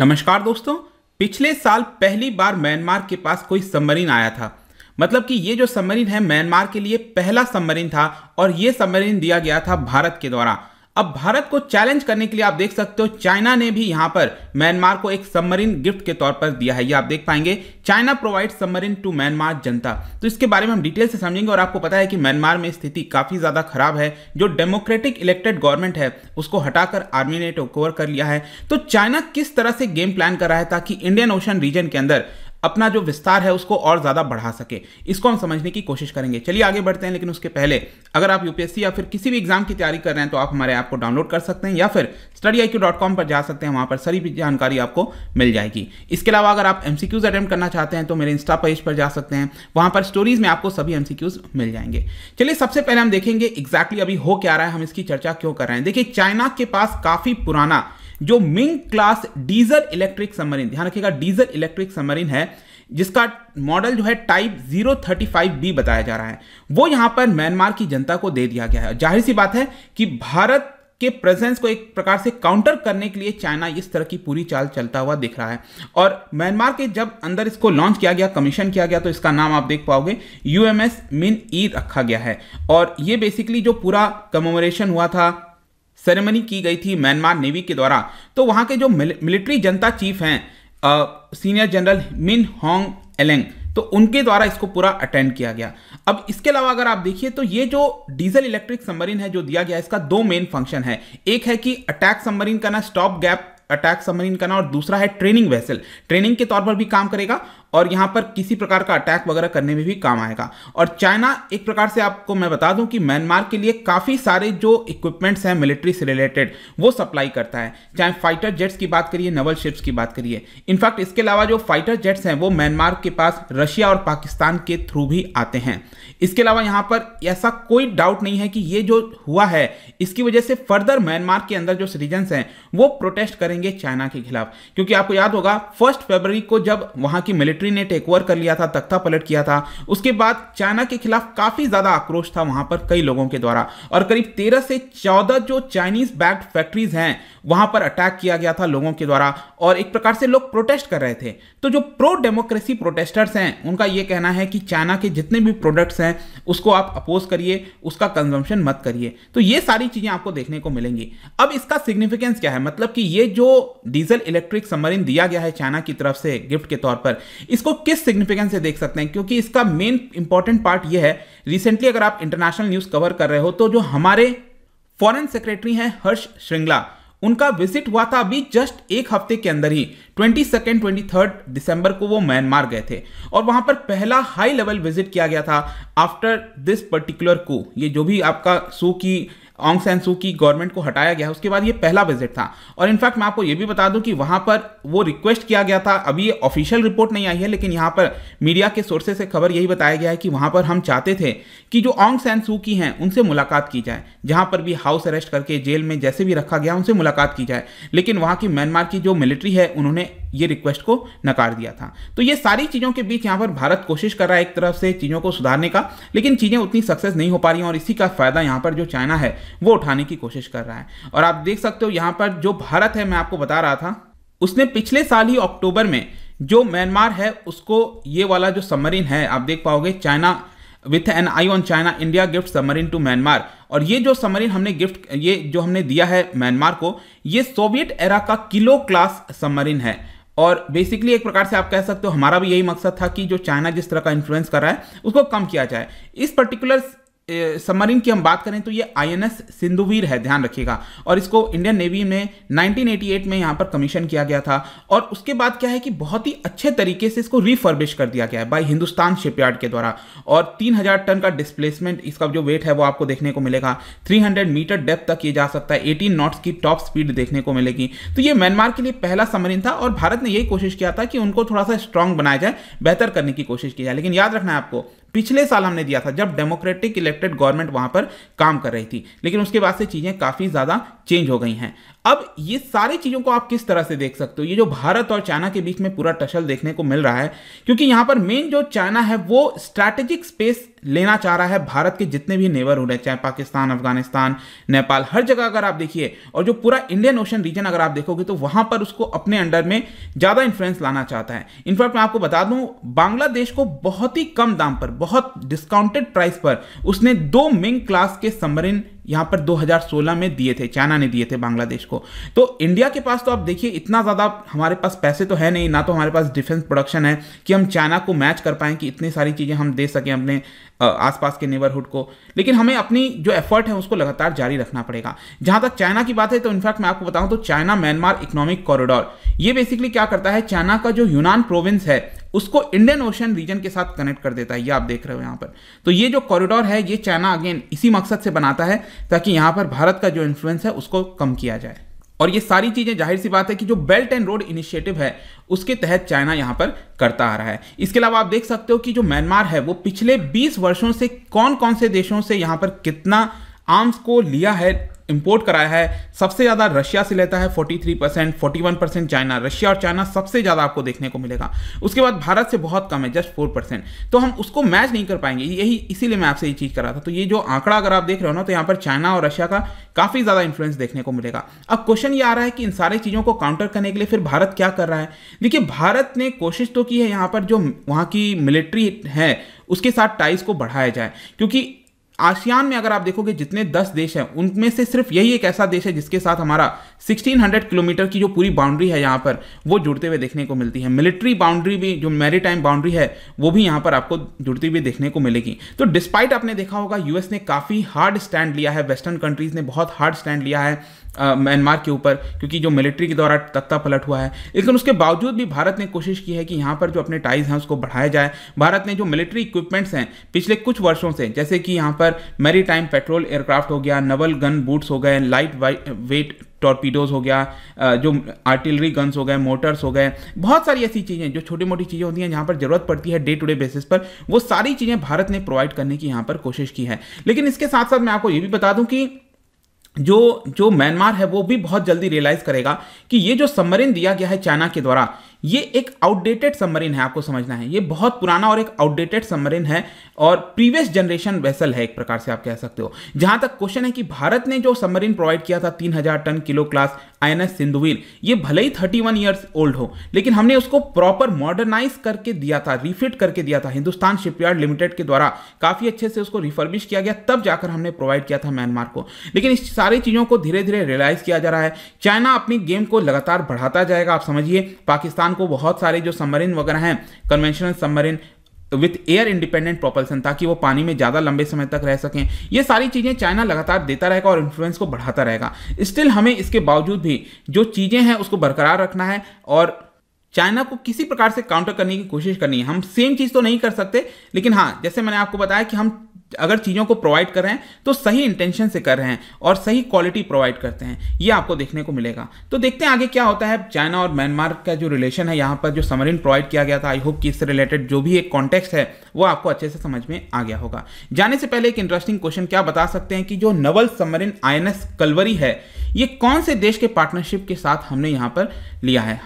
नमस्कार दोस्तों पिछले साल पहली बार म्यांमार के पास कोई सबमरीन आया था मतलब कि ये जो सबमरीन है म्यांमार के लिए पहला सबमरीन था और ये सबमरीन दिया गया था भारत के द्वारा अब भारत को चैलेंज करने के लिए आप देख सकते हो चाइना ने भी यहां पर म्यांमार को एक सबमरीन गिफ्ट के तौर पर दिया है ये आप देख पाएंगे China provide submarine to Myanmar junta तो इसके बारे में हम डिटेल से समझेंगे और आपको पता है कि म्यांमार में स्थिति काफी ज्यादा खराब है जो डेमोक्रेटिक इलेक्टेड गवर्नमेंट है उसको हटाकर आर्मी ने टेक ओवर कर लिया है तो चाइना किस तरह से गेम प्लान कर रहा है ताकि इंडियन ओशन रीजन के अंदर अपना जो विस्तार है उसको और ज़्यादा बढ़ा सके इसको हम समझने की कोशिश करेंगे चलिए आगे बढ़ते हैं लेकिन उसके पहले अगर आप यूपीएससी या फिर किसी भी एग्जाम की तैयारी कर रहे हैं तो आप हमारे ऐप को डाउनलोड कर सकते हैं या फिर स्टडी पर जा सकते हैं वहाँ पर सारी जानकारी आपको मिल जाएगी इसके अलावा अगर आप एम अटेम्प्ट करना चाहते हैं तो मेरे इंस्टा पेज पर जा सकते हैं वहाँ पर स्टोरीज में आपको सभी एम मिल जाएंगे चलिए सबसे पहले हम देखेंगे एग्जैक्टली अभी हो क्या रहा है हम इसकी चर्चा क्यों कर रहे हैं देखिए चाइना के पास काफ़ी पुराना जो Ming class diesel electric submarine ध्यान रखिएगा डीजल इलेक्ट्रिक सबमरीन है जिसका मॉडल जो है टाइप 035 बी बताया जा रहा है वो यहां पर म्यांमार की जनता को दे दिया गया है जाहिर सी बात है कि भारत के प्रेजेंस को एक प्रकार से काउंटर करने के लिए चाइना इस तरह की पूरी चाल चलता हुआ दिख रहा है और म्यांमार के जब अंदर इसको लॉन्च किया गया कमीशन किया गया तो इसका नाम आप देख पाओगे यूएमएस मिन ई रखा गया है और ये बेसिकली जो पूरा कमोमरेशन हुआ था सेरेमनी की गई थी म्यांमार नेवी के द्वारा तो वहां के जो मिलिट्री जनता चीफ हैं senior general Min Aung Hlaing तो उनके द्वारा इसको पूरा अटेंड किया गया अब इसके अलावा अगर आप देखिए तो ये जो डीजल इलेक्ट्रिक सबमरीन है जो दिया गया इसका दो मेन फंक्शन है एक है कि अटैक सबमरीन करना स्टॉप गैप अटैक सबमरीन करना और दूसरा है ट्रेनिंग वेसल ट्रेनिंग के तौर पर भी काम करेगा और यहाँ पर किसी प्रकार का अटैक वगैरह करने में भी काम आएगा और चाइना एक प्रकार से आपको मैं बता दूं कि म्यांमार के लिए काफ़ी सारे जो इक्विपमेंट्स हैं मिलिट्री से रिलेटेड वो सप्लाई करता है चाहे फाइटर जेट्स की बात करिए नवल शिप्स की बात करिए इनफैक्ट इसके अलावा जो फाइटर जेट्स हैं वो म्यांमार के पास रशिया और पाकिस्तान के थ्रू भी आते हैं इसके अलावा यहाँ पर ऐसा कोई डाउट नहीं है कि ये जो हुआ है इसकी वजह से फर्दर म्यांमार के अंदर जो सिटीजन्स हैं वो प्रोटेस्ट करेंगे चाइना के खिलाफ क्योंकि आपको याद होगा फर्स्ट फरवरी को जब वहाँ की मिलिट्री मिलिट्री ने टेक ओवर कर लिया था तख्ता पलट किया था उसके बाद चाइना के खिलाफ काफ़ी ज़्यादा आक्रोश था वहां पर कई लोगों के द्वारा और करीब तेरह से चौदह जो चाइनीज़ बैक्ड फैक्ट्रीज़ हैं वहां पर अटैक किया गया था लोगों के द्वारा और एक प्रकार से लोग प्रोटेस्ट कर रहे थे तो जो प्रो डेमोक्रेसी प्रोटेस्टर्स हैं उनका यह कहना है कि चाइना के जितने भी प्रोडक्ट्स हैं उसको आप अपोज करिए उसका कंजम्पशन मत करिए तो ये सारी चीज़ें आपको देखने को मिलेंगी अब इसका सिग्निफिकेंस क्या है मतलब कि ये जो डीजल इलेक्ट्रिक सबमरीन दिया गया है चाइना की तरफ से गिफ्ट के तौर पर इसको किस सिग्निफिकेंस से देख सकते हैं क्योंकि इसका मेन इंपॉर्टेंट पार्ट यह है रिसेंटली अगर आप इंटरनेशनल न्यूज कवर कर रहे हो तो जो हमारे फॉरेन सेक्रेटरी हैं हर्ष श्रृंगला उनका विजिट हुआ था अभी जस्ट एक हफ्ते के अंदर ही ट्वेंटी सेकेंड ट्वेंटी थर्ड दिसंबर को वो म्यांमार गए थे और वहां पर पहला हाई लेवल विजिट किया गया था आफ्टर दिस पर्टिकुलर को ये जो भी आपका सू की ऑंग सेंसू की गवर्नमेंट को हटाया गया उसके बाद ये पहला विजिट था और इनफैक्ट मैं आपको ये भी बता दूं कि वहां पर वो रिक्वेस्ट किया गया था अभी ये ऑफिशियल रिपोर्ट नहीं आई है लेकिन यहाँ पर मीडिया के सोर्सेज से खबर यही बताया गया है कि वहां पर हम चाहते थे कि जो ऑंग सेंसू की हैं उनसे मुलाकात की जाए जहां पर भी हाउस अरेस्ट करके जेल में जैसे भी रखा गया उनसे मुलाकात की जाए लेकिन वहां की म्यांमार की जो मिलिट्री है उन्होंने ये रिक्वेस्ट को नकार दिया था तो ये सारी चीज़ों के बीच यहाँ पर भारत कोशिश कर रहा है एक तरफ से चीज़ों को सुधारने का लेकिन चीज़ें उतनी सक्सेस नहीं हो पा रही हैं और इसी का फ़ायदा यहाँ पर जो चाइना है वो उठाने की कोशिश कर रहा है और आप देख सकते हो यहाँ पर जो भारत है मैं आपको बता रहा था उसने पिछले साल ही अक्टूबर में जो म्यांमार है उसको ये वाला जो सबमरीन है आप देख पाओगे China with an eye on China India gift submarine to Myanmar और ये जो सबमरीन हमने गिफ्ट ये जो हमने दिया है म्यांमार को ये सोवियत एरा का किलो क्लास सबमरीन है और बेसिकली एक प्रकार से आप कह सकते हो हमारा भी यही मकसद था कि जो चाइना जिस तरह का इन्फ्लुएंस कर रहा है उसको कम किया जाए इस पर्टिकुलर सबमरीन की हम बात करें तो ये आईएनएस सिंधुवीर है ध्यान रखिएगा और इसको इंडियन नेवी में 1988 में यहाँ पर कमीशन किया गया था और उसके बाद क्या है कि बहुत ही अच्छे तरीके से इसको रिफर्बिश कर दिया गया है बाय हिंदुस्तान शिपयार्ड के द्वारा और 3000 टन का डिस्प्लेसमेंट इसका जो वेट है वो आपको देखने को मिलेगा थ्री मीटर डेप्थ तक ये जा सकता है एटीन नॉट्स की टॉप स्पीड देखने को मिलेगी तो ये म्यांमार के लिए पहला सबमरीन था और भारत ने यही कोशिश किया था कि उनको थोड़ा सा स्ट्रांग बनाया जाए बेहतर करने की कोशिश की जाए लेकिन याद रखना है आपको पिछले साल हमने दिया था जब डेमोक्रेटिक इलेक्टेड गवर्नमेंट वहां पर काम कर रही थी लेकिन उसके बाद से चीज़ें काफ़ी ज़्यादा चेंज हो गई हैं अब ये सारी चीज़ों को आप किस तरह से देख सकते हो ये जो भारत और चाइना के बीच में पूरा टशल देखने को मिल रहा है क्योंकि यहाँ पर मेन जो चाइना है वो स्ट्रैटेजिक स्पेस लेना चाह रहा है भारत के जितने भी नेबर हो हैं चाहे पाकिस्तान अफगानिस्तान नेपाल हर जगह अगर आप देखिए और जो पूरा इंडियन ओशन रीजन अगर आप देखोगे तो वहां पर उसको अपने अंडर में ज़्यादा इन्फ्लुएंस लाना चाहता है इनफैक्ट मैं आपको बता दूं बांग्लादेश को बहुत ही कम दाम पर बहुत डिस्काउंटेड प्राइस पर उसने दो मिंग क्लास के समरिन यहाँ पर 2016 में दिए थे चाइना ने दिए थे बांग्लादेश को तो इंडिया के पास तो आप देखिए इतना ज़्यादा हमारे पास पैसे तो है नहीं ना तो हमारे पास डिफेंस प्रोडक्शन है कि हम चाइना को मैच कर पाएँ कि इतनी सारी चीज़ें हम दे सकें अपने आसपास के नेबरहुड को लेकिन हमें अपनी जो एफर्ट है उसको लगातार जारी रखना पड़ेगा जहाँ तक चाइना की बात है तो इनफैक्ट मैं आपको बताऊँ तो चाइना म्यांमार इकोनॉमिक कॉरिडोर ये बेसिकली क्या करता है चाइना का जो यूनान प्रोविंस है उसको इंडियन ओशन रीजन के साथ कनेक्ट कर देता है ये आप देख रहे हो यहाँ पर तो ये जो कॉरिडोर है ये चाइना अगेन इसी मकसद से बनाता है ताकि यहाँ पर भारत का जो इन्फ्लुएंस है उसको कम किया जाए और ये सारी चीज़ें जाहिर सी बात है कि जो बेल्ट एंड रोड इनिशिएटिव है उसके तहत चाइना यहां पर करता आ रहा है इसके अलावा आप देख सकते हो कि जो म्यांमार है वो पिछले 20 वर्षों से कौन कौन से देशों से यहां पर कितना आर्म्स को लिया है इंपोर्ट कराया है सबसे ज़्यादा रशिया से लेता है 43 percent forty percent China Russia और चाइना सबसे ज़्यादा आपको देखने को मिलेगा उसके बाद भारत से बहुत कम है जस्ट फोर परसेंट तो हम उसको मैच नहीं कर पाएंगे यही इसीलिए मैं आपसे ये चीज़ कर रहा था तो ये जो आंकड़ा अगर आप देख रहे हो ना तो यहाँ पर चाइना और रशिया का काफ़ी ज़्यादा इन्फ्लुएंस देखने को मिलेगा अब क्वेश्चन ये आ रहा है कि इन सारी चीज़ों को काउंटर करने के लिए फिर भारत क्या कर रहा है देखिए भारत ने कोशिश तो की है यहाँ पर जो वहाँ की मिलिट्री है उसके साथ टाइज को बढ़ाया जाए क्योंकि आसियान में अगर आप देखोगे जितने दस देश हैं उनमें से सिर्फ यही एक ऐसा देश है जिसके साथ हमारा 1600 किलोमीटर की जो पूरी बाउंड्री है यहाँ पर वो जुड़ते हुए देखने को मिलती है मिलिट्री बाउंड्री भी जो मैरीटाइम बाउंड्री है वो भी यहाँ पर आपको जुड़ती हुई देखने को मिलेगी तो डिस्पाइट आपने देखा होगा यूएस ने काफ़ी हार्ड स्टैंड लिया है वेस्टर्न कंट्रीज़ ने बहुत हार्ड स्टैंड लिया है म्यांमार के ऊपर क्योंकि जो मिलिट्री के द्वारा तख्ता पलट हुआ है लेकिन उसके बावजूद भी भारत ने कोशिश की है कि यहाँ पर जो अपने टाइज हैं उसको बढ़ाया जाए भारत ने जो मिलिट्री इक्विपमेंट्स हैं पिछले कुछ वर्षों से जैसे कि यहाँ पर मेरी टाइम पेट्रोल एयरक्राफ्ट हो गया नवल गन बूट्स हो गए लाइट वेट टॉर्पीडोज हो गया जो आर्टिलरी गन्स हो गए मोटर्स हो गए बहुत सारी ऐसी चीज़ें जो छोटी मोटी चीज़ें होती हैं जहाँ पर ज़रूरत पड़ती है डे टू डे बेसिस पर वो सारी चीज़ें भारत ने प्रोवाइड करने की यहाँ पर कोशिश की है लेकिन इसके साथ साथ मैं आपको ये भी बता दूँ कि जो जो म्यांमार है वो भी बहुत जल्दी रियलाइज करेगा कि ये जो सबमरीन दिया गया है चाइना के द्वारा ये एक आउटडेटेड सबमरीन है आपको समझना है ये बहुत पुराना और एक आउटडेटेड सबमरीन है और प्रीवियस जनरेशन वेसल है एक प्रकार से आप कह सकते हो जहां तक क्वेश्चन है कि भारत ने जो सबमरीन प्रोवाइड किया था तीन हजार ton kilo class I N Sindhuvir ये भले ही थर्टी वन ईयर्स ओल्ड हो लेकिन हमने उसको प्रॉपर मॉडर्नाइज करके दिया था रिफिट करके दिया था हिंदुस्तान शिपयार्ड लिमिटेड के द्वारा काफी अच्छे से उसको रिफर्बिश किया गया तब जाकर हमने प्रोवाइड किया था म्यांमार को लेकिन इस सारी चीजों को धीरे धीरे रियलाइज किया जा रहा है चाइना अपनी गेम को लगातार बढ़ाता जाएगा आप समझिए पाकिस्तान पाकिस्तान को बहुत सारे जो सबमरीन वगैरह हैं conventional submarine with air independent propulsion ताकि वो पानी में ज़्यादा लंबे समय तक रह सकें ये सारी चीज़ें चाइना लगातार देता रहेगा और इन्फ्लुएंस को बढ़ाता रहेगा स्टिल हमें इसके बावजूद भी जो चीज़ें हैं उसको बरकरार रखना है और चाइना को किसी प्रकार से काउंटर करने की कोशिश करनी है हम सेम चीज़ तो नहीं कर सकते लेकिन हाँ जैसे मैंने आपको बताया कि हम अगर चीज़ों को प्रोवाइड कर रहे हैं तो सही इंटेंशन से कर रहे हैं और सही क्वालिटी प्रोवाइड करते हैं ये आपको देखने को मिलेगा तो देखते हैं आगे क्या होता है चाइना और म्यांमार का जो रिलेशन है यहाँ पर जो समरीन प्रोवाइड किया गया था आई होप कि इससे रिलेटेड जो भी एक कॉन्टेक्स्ट है वो आपको अच्छे से समझ में आ गया होगा जाने से पहले एक इंटरेस्टिंग क्वेश्चन क्या बता सकते हैं कि जो नवल समरीन आई कलवरी है ये कौन से देश के पार्टनरशिप के साथ हमने यहाँ पर लिया है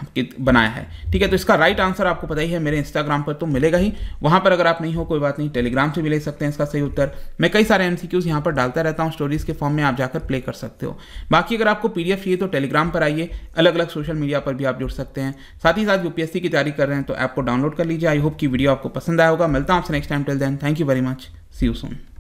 बनाया है ठीक है तो इसका राइट आंसर आपको पता ही है मेरे इंस्टाग्राम पर तो मिलेगा ही वहाँ पर अगर आप नहीं हो कोई बात नहीं टेलीग्राम से भी ले सकते हैं इसका सही उत्तर मैं कई सारे एम सी यहाँ पर डालता रहता हूँ स्टोरीज के फॉर्म में आप जाकर प्ले कर सकते हो बाकी अगर आपको पी चाहिए तो टेलीग्राम पर आइए अलग अलग सोशल मीडिया पर भी आप जुड़ सकते हैं साथ ही साथ यूपीएससी की तैयारी कर रहे हैं तो ऐप को डाउनलोड कर लीजिए आई होप कि वीडियो आपको पसंद आया होगा मिलता हूँ आपसे next time till then thank you very much see you Son